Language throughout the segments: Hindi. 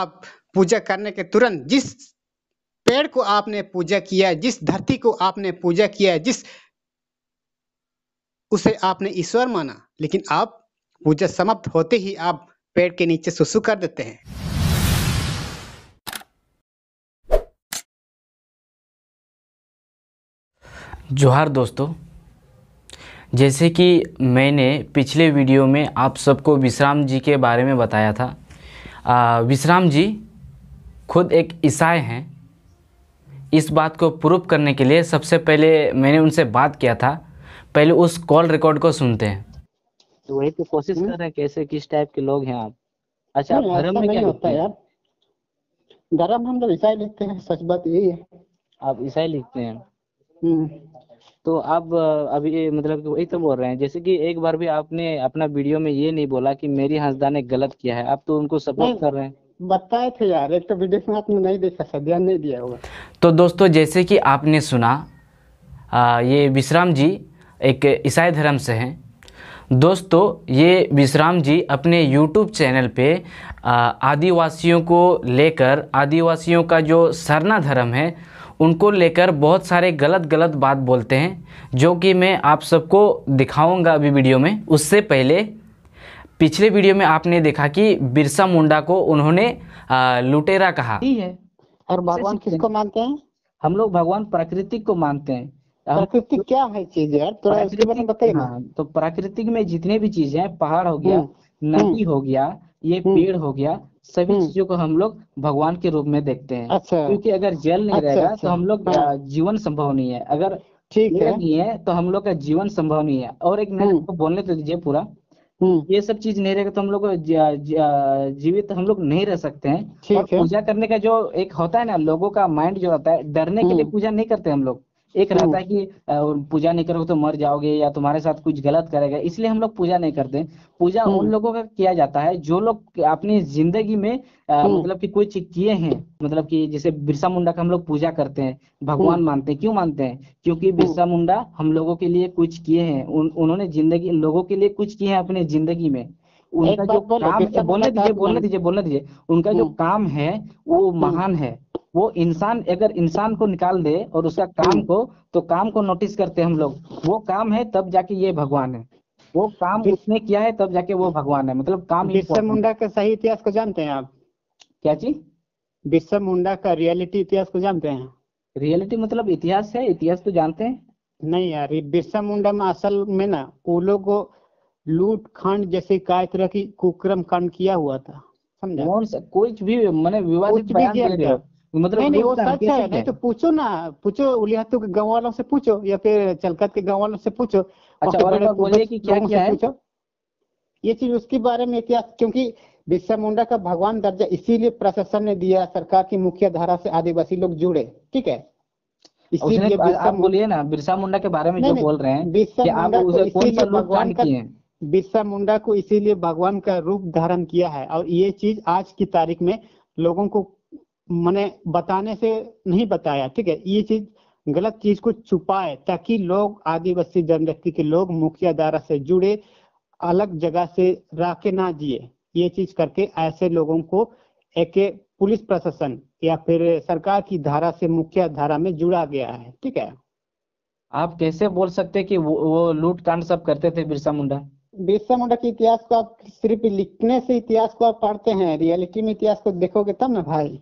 आप पूजा करने के तुरंत जिस पेड़ को आपने पूजा किया जिस धरती को आपने पूजा किया जिस उसे आपने ईश्वर माना लेकिन आप पूजा समाप्त होते ही आप पेड़ के नीचे सुसु कर देते हैं जोहार दोस्तों जैसे कि मैंने पिछले वीडियो में आप सबको विश्राम जी के बारे में बताया था विश्राम जी खुद एक ईसाई हैं इस बात को प्रूव करने के लिए सबसे पहले मैंने उनसे बात किया था पहले उस कॉल रिकॉर्ड को सुनते हैं तो वही तो कोशिश हम्म। कर रहे हैं कैसे किस टाइप के लोग हैं आप अच्छा आप धर्म में क्या होता है यार धर्म हम लोग ईसाई लिखते हैं सच बात यही है आप ईसाई लिखते हैं हम्म। तो आप अभी मतलब वही तो बोल रहे हैं जैसे कि एक बार भी आपने अपना वीडियो में ये नहीं बोला कि मेरी हंसदा ने गलत किया है आप तो उनको सपोर्ट कर रहे हैं बताए थे यार एक तो वीडियो में आपने नहीं देखा था ध्यान नहीं दिया होगा तो दोस्तों जैसे कि आपने सुना आ, ये विश्राम जी एक ईसाई धर्म से हैं दोस्तों ये विश्राम जी अपने YouTube चैनल पे आदिवासियों को लेकर आदिवासियों का जो सरना धर्म है उनको लेकर बहुत सारे गलत गलत बात बोलते हैं जो कि मैं आप सबको दिखाऊंगा अभी वीडियो में उससे पहले पिछले वीडियो में आपने देखा कि बिरसा मुंडा को उन्होंने लुटेरा कहा है और भगवान किसको मानते हैं हम लोग भगवान प्राकृतिक को मानते हैं प्रकृति तो क्या है चीज यार हाँ, तो प्राकृतिक में जितने भी चीजें है पहाड़ हो गया हम्म, नदी हम्म। हो गया ये हम्म। पेड़ हो गया सभी हम्म। चीजों को हम लोग भगवान के रूप में देखते हैं अच्छा। क्योंकि अगर जल नहीं अच्छा, रहेगा तो अच्छा। तो हम लोग हाँ। जीवन संभव नहीं है अगर ठीक है नहीं है तो हम लोग का जीवन संभव नहीं है और एक मैं हम्म। आपको बोलने तो दीजिए पूरा हम्म। ये सब चीज नहीं रहेगा तो हम लोग जीवित हम लोग नहीं रह सकते हैं पूजा करने का जो एक होता है ना लोगों का माइंड जो होता है डरने के लिए पूजा नहीं करते हम लोग एक रहता हम्म। है कि पूजा नहीं करोगे तो मर जाओगे या तुम्हारे साथ कुछ गलत करेगा इसलिए हम लोग पूजा नहीं करते पूजा उन हम्म। लोगों का किया जाता है जो लोग अपनी जिंदगी में आ, हम्म। मतलब कि कुछ किए हैं मतलब कि जैसे बिरसा मुंडा का हम लोग पूजा करते हैं भगवान मानते हैं क्यों मानते हैं क्योंकि बिरसा मुंडा हम लोगों के लिए कुछ किए हैं उन, उन्होंने जिंदगी लोगों के लिए कुछ किए हैं अपने जिंदगी में उनका जो काम बोलने दीजिए बोलने दीजिए बोलने दीजिए उनका जो काम है वो महान है वो इंसान अगर इंसान को निकाल दे और उसका काम हम्म। को तो काम को नोटिस करते हैं हम लोग वो काम है तब जाके ये भगवान है वो काम उसने किया है तब जाके वो भगवान है मतलब काम मुंडा का सही इतिहास को जानते हैं आप क्या जी बिरसा मुंडा का रियलिटी इतिहास को जानते हैं रियलिटी मतलब इतिहास है इतिहास तो जानते हैं नहीं यार बिरसा मुंडा में असल में ना वो लोग लूट खंड जैसे काय तरह की कुक्रम कांड किया हुआ था समझा कोई भी मैंने विवादित बयान दे दिया मतलब नहीं, नहीं वो सच है नहीं तो पूछो ना पूछो उलियातु के गांव वालों से पूछो या फिर चलकत के गांव वालों से पूछो अच्छा और बोले कि क्या क्या है ये चीज उसके बारे में क्या क्योंकि बिरसा मुंडा का भगवान दर्जा इसीलिए प्रशासन ने दिया सरकार की मुख्य धारा से आदिवासी लोग जुड़े ठीक है इसीलिए आप बोलिए ना बिरसा मुंडा के बारे में जो बोल रहे हैं बिरसा मुंडा को इसीलिए भगवान का बिरसा मुंडा को इसीलिए भगवान का रूप धारण किया है और ये चीज आज की तारीख में लोगों को मैंने बताने से नहीं बताया ठीक है ये चीज गलत चीज को छुपाए ताकि लोग आदिवासी जनजाति के लोग मुखिया दारा से जुड़े अलग जगह से राके ना जिए ये चीज करके ऐसे लोगों को एक पुलिस प्रशासन या फिर सरकार की धारा से मुख्य धारा में जुड़ा गया है ठीक है आप कैसे बोल सकते कि वो, वो लूट कांड सब करते थे बिरसा मुंडा बिरसा मुंडा के इतिहास को आप सिर्फ लिखने से इतिहास को आप पढ़ते हैं रियलिटी में इतिहास को देखोगे तब ना भाई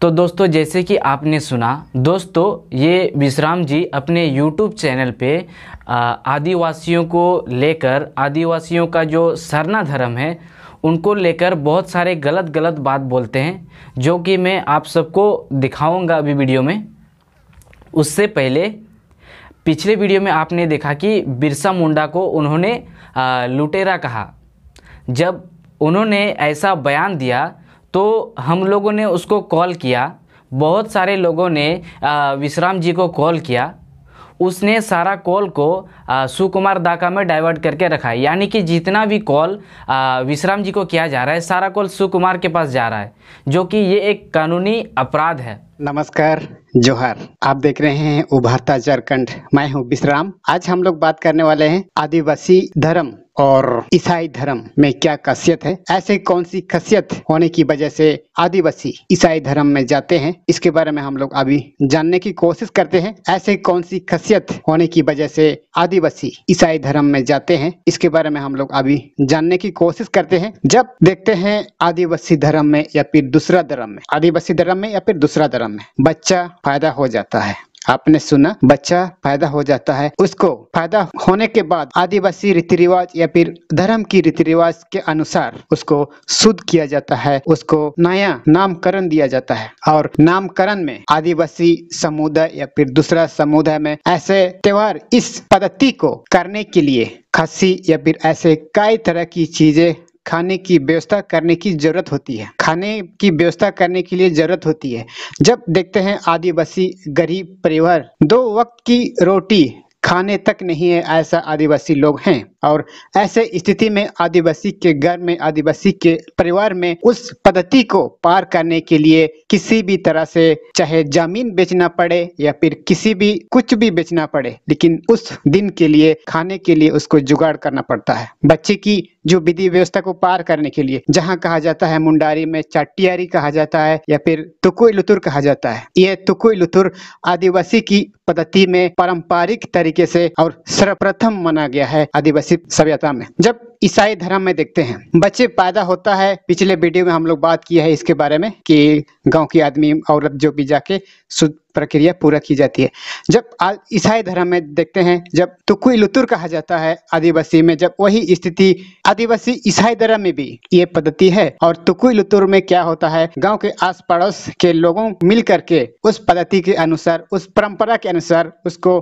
तो दोस्तों जैसे कि आपने सुना दोस्तों ये विश्राम जी अपने YouTube चैनल पे आदिवासियों को लेकर आदिवासियों का जो सरना धर्म है उनको लेकर बहुत सारे गलत गलत बात बोलते हैं जो कि मैं आप सबको दिखाऊंगा अभी वीडियो में उससे पहले पिछले वीडियो में आपने देखा कि बिरसा मुंडा को उन्होंने लुटेरा कहा जब उन्होंने ऐसा बयान दिया तो हम लोगों ने उसको कॉल किया बहुत सारे लोगों ने विश्राम जी को कॉल किया उसने सारा कॉल को सुकुमार दाका में डाइवर्ट करके रखा है यानी कि जितना भी कॉल विश्राम जी को किया जा रहा है सारा कॉल सुकुमार के पास जा रहा है जो कि ये एक कानूनी अपराध है नमस्कार जोहर आप देख रहे हैं उभरता झारखंड मैं हूँ विश्राम आज हम लोग बात करने वाले हैं आदिवासी धर्म और ईसाई धर्म में क्या खासियत है ऐसे कौन सी खासियत होने की वजह से आदिवासी ईसाई धर्म में जाते हैं इसके बारे में हम लोग अभी जानने की कोशिश करते हैं ऐसे कौन सी खासियत होने की वजह से आदिवासी ईसाई धर्म में जाते हैं इसके बारे में हम लोग अभी जानने की कोशिश करते हैं जब देखते हैं आदिवासी धर्म में या फिर दूसरा धर्म में आदिवासी धर्म में या फिर दूसरा धर्म में बच्चा पैदा हो जाता है आपने सुना बच्चा पैदा हो जाता है उसको पैदा होने के बाद आदिवासी रीति रिवाज या फिर धर्म की रीति रिवाज के अनुसार उसको शुद्ध किया जाता है उसको नया नामकरण दिया जाता है और नामकरण में आदिवासी समुदाय या फिर दूसरा समुदाय में ऐसे त्योहार इस पद्धति को करने के लिए खसी या फिर ऐसे कई तरह की चीजें खाने की व्यवस्था करने की जरूरत होती है खाने की व्यवस्था करने के लिए जरूरत होती है जब देखते हैं आदिवासी गरीब परिवार दो वक्त की रोटी खाने तक नहीं है ऐसा आदिवासी लोग हैं और ऐसे स्थिति में आदिवासी के घर में आदिवासी के परिवार में उस पद्धति को पार करने के लिए किसी भी तरह से चाहे जमीन बेचना पड़े या फिर किसी भी कुछ भी बेचना पड़े लेकिन उस दिन के लिए खाने के लिए उसको जुगाड़ करना पड़ता है बच्चे की जो विधि व्यवस्था को पार करने के लिए जहाँ कहा जाता है मुंडारी में चाटियारी कहा जाता है या फिर तुकुई लुतुर कहा जाता है यह तुकुई लुतुर आदिवासी की पद्धति में पारंपरिक तरीके तरीके से और सर्वप्रथम माना गया है आदिवासी सभ्यता में जब ईसाई धर्म में देखते हैं बच्चे पैदा होता है पिछले वीडियो में हम लोग बात की है इसके बारे में कि गांव की आदमी औरत जो भी जाके प्रक्रिया पूरा की जाती है जब ईसाई धर्म में देखते हैं जब तुकुई लुतुर कहा जाता है आदिवासी में जब वही स्थिति आदिवासी ईसाई धर्म में भी ये पद्धति है और तुकुई लुतुर में क्या होता है गाँव के आस पड़ोस के लोगों मिल करके उस पद्धति के अनुसार उस परंपरा के अनुसार उसको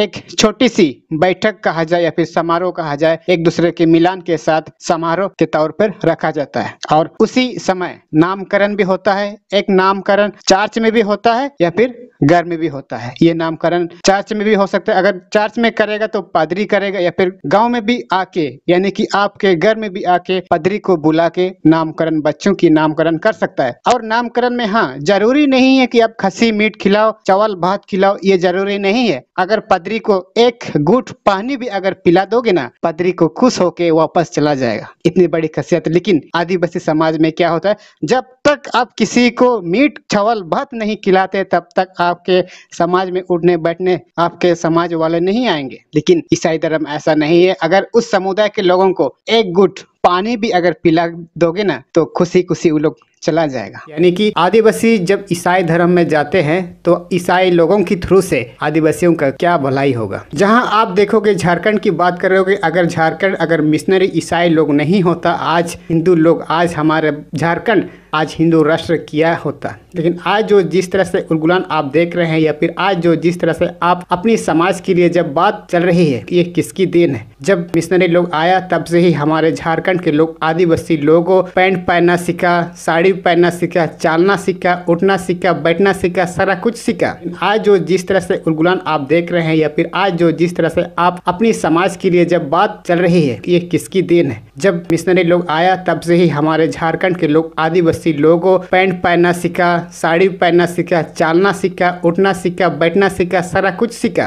एक छोटी सी बैठक कहा जाए या फिर समारोह कहा जाए एक दूसरे के मिलान के साथ समारोह के तौर पर रखा जाता है और उसी समय नामकरण भी होता है एक नामकरण चार्च में भी होता है या फिर घर में भी होता है ये नामकरण चर्च में भी हो सकता है अगर चर्च में करेगा तो पादरी करेगा या फिर गाँव में भी आके यानी की आपके घर में भी आके पादरी को बुला के नामकरण बच्चों की नामकरण कर सकता है और नामकरण में हाँ जरूरी नहीं है की आप खसी मीट खिलाओ चावल भात खिलाओ ये जरूरी नहीं है अगर पदरी को एक गुट पानी भी अगर पिला दोगे ना पदरी को खुश होके वापस चला जाएगा इतनी बड़ी खसियत लेकिन आदिवासी समाज में क्या होता है जब तक आप किसी को मीट चावल भात नहीं खिलाते तब तक आपके समाज में उठने बैठने आपके समाज वाले नहीं आएंगे लेकिन ईसाई धर्म ऐसा नहीं है अगर उस समुदाय के लोगों को एक गुट पानी भी अगर पिला दोगे ना तो खुशी खुशी वो लोग चला जाएगा यानी कि आदिवासी जब ईसाई धर्म में जाते हैं तो ईसाई लोगों के थ्रू से आदिवासियों का क्या भलाई होगा जहां आप देखोगे झारखंड की बात करोगे अगर झारखंड अगर मिशनरी ईसाई लोग नहीं होता आज हिंदू लोग आज हमारे झारखंड आज हिंदू राष्ट्र किया होता लेकिन आज जो जिस तरह से उलगुलान आप देख रहे हैं या फिर आज जो जिस तरह से आप अपनी समाज के लिए जब बात चल रही है ये किसकी देन है जब मिशनरी लोग आया तब से ही हमारे झारखंड के लोग आदिवासी लोगों पैंट पहनना सीखा साड़ी पहनना सीखा चालना सीखा उठना सीखा बैठना सीखा सारा कुछ सीखा आज जो जिस तरह से उलगुलान आप देख रहे हैं या फिर आज जो जिस तरह से आप अपनी समाज के लिए जब बात चल रही है ये किसकी देन है जब मिशनरी लोग आया तब से ही हमारे झारखंड के लोग आदिवासी लोगों पैंट पहनना सीखा साड़ी पहनना सीखा चालना सीखा उठना सीखा बैठना सीखा सारा कुछ सीखा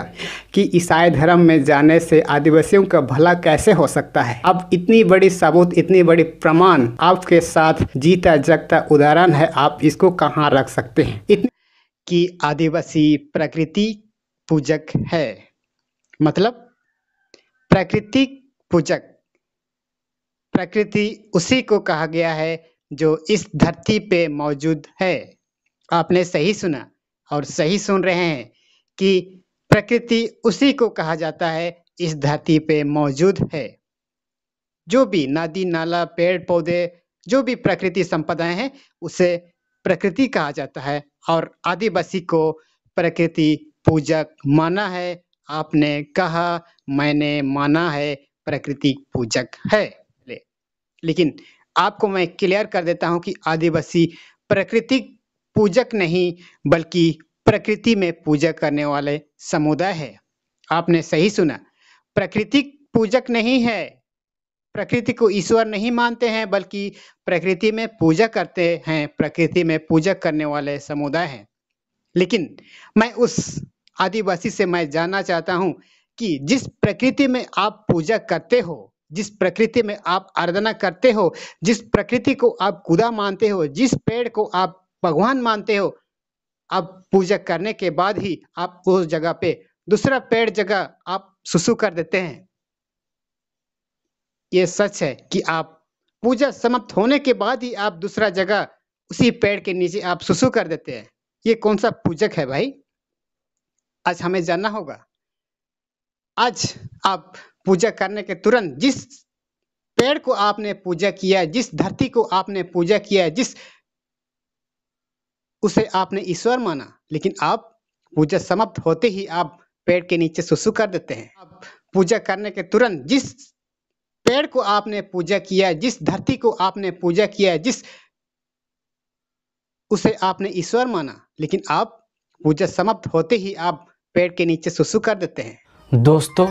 कि ईसाई धर्म में जाने से आदिवासियों का भला कैसे हो सकता है अब इतनी बड़ी सबूत इतनी बड़ी प्रमाण आपके साथ जीता जगता उदाहरण है आप इसको कहाँ रख सकते हैं इतने कि आदिवासी प्रकृति पूजक है मतलब प्राकृतिक पूजक प्रकृति उसी को कहा गया है जो इस धरती पे मौजूद है आपने सही सुना और सही सुन रहे हैं कि प्रकृति उसी को कहा जाता है इस धरती पे मौजूद है जो भी नदी नाला पेड़ पौधे जो भी प्रकृति संपदाएं हैं उसे प्रकृति कहा जाता है और आदिवासी को प्रकृति पूजक माना है आपने कहा मैंने माना है प्रकृति पूजक है लेकिन आपको मैं क्लियर कर देता हूं कि आदिवासी प्रकृति पूजक नहीं बल्कि प्रकृति में पूजा करने वाले समुदाय है आपने सही सुना प्रकृति पूजक नहीं है प्रकृति को ईश्वर नहीं मानते हैं बल्कि प्रकृति में पूजा करते हैं प्रकृति में पूजा करने वाले समुदाय हैं लेकिन मैं उस आदिवासी से मैं जानना चाहता हूं कि जिस प्रकृति में आप पूजा करते हो जिस प्रकृति में आप आराधना करते हो जिस प्रकृति को आप खुदा मानते हो जिस पेड़ को आप भगवान मानते हो आप पूजा करने के बाद ही आप उस जगह पे दूसरा पेड़ जगह आप सुसु कर देते हैं ये सच है कि आप पूजा समाप्त होने के बाद ही आप दूसरा जगह उसी पेड़ के नीचे आप सुसु कर देते हैं ये कौन सा पूजक है भाई आज हमें जानना होगा आज आप पूजा करने के तुरंत जिस पेड़ को आपने पूजा किया है जिस धरती को आपने पूजा किया है जिस उसे आपने ईश्वर माना लेकिन आप पूजा समाप्त होते ही आप पेड़ के नीचे सुसु कर देते हैं आप पूजा करने के तुरंत जिस पेड़ को आपने पूजा किया है जिस धरती को आपने पूजा किया है जिस उसे आपने ईश्वर माना लेकिन आप पूजा समाप्त होते ही आप पेड़ के नीचे सुसु कर देते हैं दोस्तों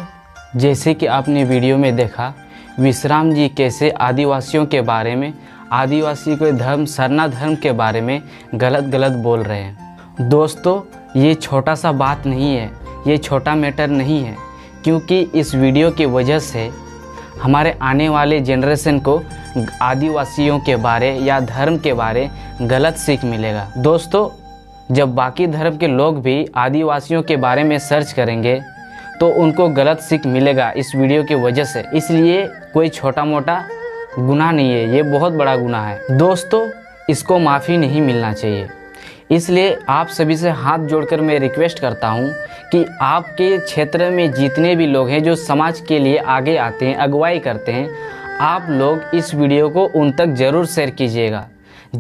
जैसे कि आपने वीडियो में देखा विश्राम जी कैसे आदिवासियों के बारे में आदिवासी के धर्म सरना धर्म के बारे में गलत गलत बोल रहे हैं दोस्तों ये छोटा सा बात नहीं है ये छोटा मैटर नहीं है क्योंकि इस वीडियो की वजह से हमारे आने वाले जनरेशन को आदिवासियों के बारे या धर्म के बारे गलत सीख मिलेगा दोस्तों जब बाकी धर्म के लोग भी आदिवासियों के बारे में सर्च करेंगे तो उनको गलत सीख मिलेगा इस वीडियो की वजह से इसलिए कोई छोटा मोटा गुना नहीं है ये बहुत बड़ा गुना है दोस्तों इसको माफ़ी नहीं मिलना चाहिए इसलिए आप सभी से हाथ जोड़कर मैं रिक्वेस्ट करता हूँ कि आपके क्षेत्र में जितने भी लोग हैं जो समाज के लिए आगे आते हैं अगुवाई करते हैं आप लोग इस वीडियो को उन तक ज़रूर शेयर कीजिएगा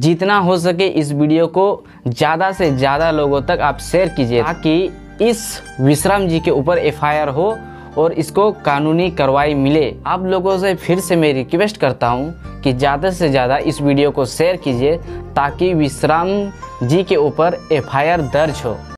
जितना हो सके इस वीडियो को ज़्यादा से ज़्यादा लोगों तक आप शेयर कीजिए ताकि इस विश्राम जी के ऊपर एफ हो और इसको कानूनी कार्रवाई मिले आप लोगों से फिर से मैं रिक्वेस्ट करता हूँ कि ज़्यादा से ज़्यादा इस वीडियो को शेयर कीजिए ताकि विश्राम जी के ऊपर एफ दर्ज हो